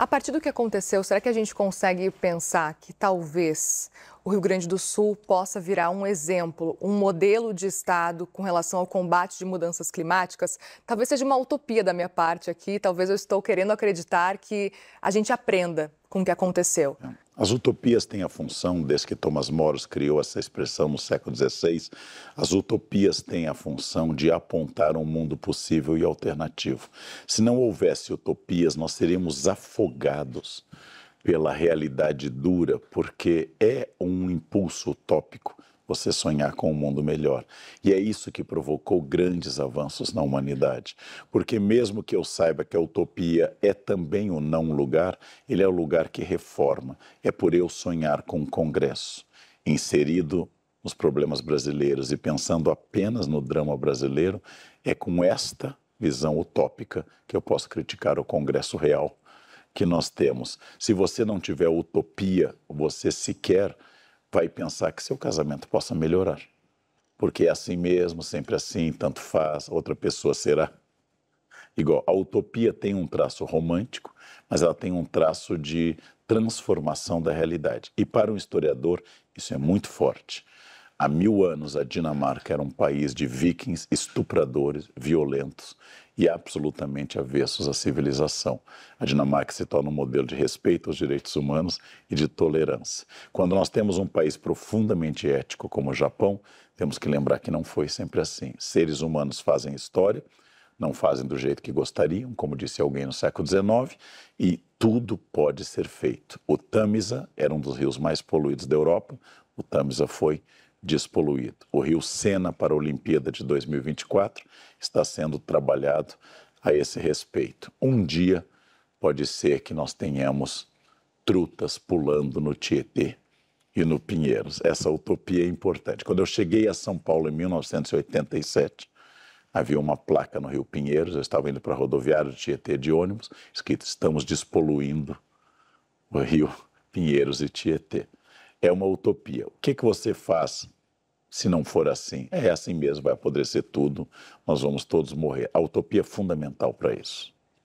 A partir do que aconteceu, será que a gente consegue pensar que talvez o Rio Grande do Sul possa virar um exemplo, um modelo de Estado com relação ao combate de mudanças climáticas? Talvez seja uma utopia da minha parte aqui, talvez eu estou querendo acreditar que a gente aprenda com o que aconteceu. É. As utopias têm a função, desde que Thomas Moros criou essa expressão no século XVI, as utopias têm a função de apontar um mundo possível e alternativo. Se não houvesse utopias, nós seríamos afogados pela realidade dura, porque é um impulso utópico você sonhar com um mundo melhor. E é isso que provocou grandes avanços na humanidade. Porque, mesmo que eu saiba que a utopia é também o não lugar, ele é o lugar que reforma. É por eu sonhar com o um Congresso inserido nos problemas brasileiros e pensando apenas no drama brasileiro, é com esta visão utópica que eu posso criticar o Congresso Real que nós temos. Se você não tiver utopia, você sequer vai pensar que seu casamento possa melhorar. Porque é assim mesmo, sempre assim, tanto faz, outra pessoa será. Igual, a utopia tem um traço romântico, mas ela tem um traço de transformação da realidade. E para um historiador, isso é muito forte. Há mil anos, a Dinamarca era um país de vikings estupradores, violentos, e absolutamente avessos à civilização. A Dinamarca se torna um modelo de respeito aos direitos humanos e de tolerância. Quando nós temos um país profundamente ético como o Japão, temos que lembrar que não foi sempre assim. Seres humanos fazem história, não fazem do jeito que gostariam, como disse alguém no século XIX, e tudo pode ser feito. O Tamisa era um dos rios mais poluídos da Europa, o Tamisa foi despoluído. O Rio Sena para a Olimpíada de 2024 está sendo trabalhado a esse respeito. Um dia pode ser que nós tenhamos trutas pulando no Tietê e no Pinheiros. Essa utopia é importante. Quando eu cheguei a São Paulo em 1987, havia uma placa no Rio Pinheiros, eu estava indo para a rodoviária do Tietê de ônibus, escrito: Estamos despoluindo o Rio Pinheiros e Tietê é uma utopia. O que, que você faz se não for assim? É assim mesmo, vai apodrecer tudo, nós vamos todos morrer. A utopia é fundamental para isso.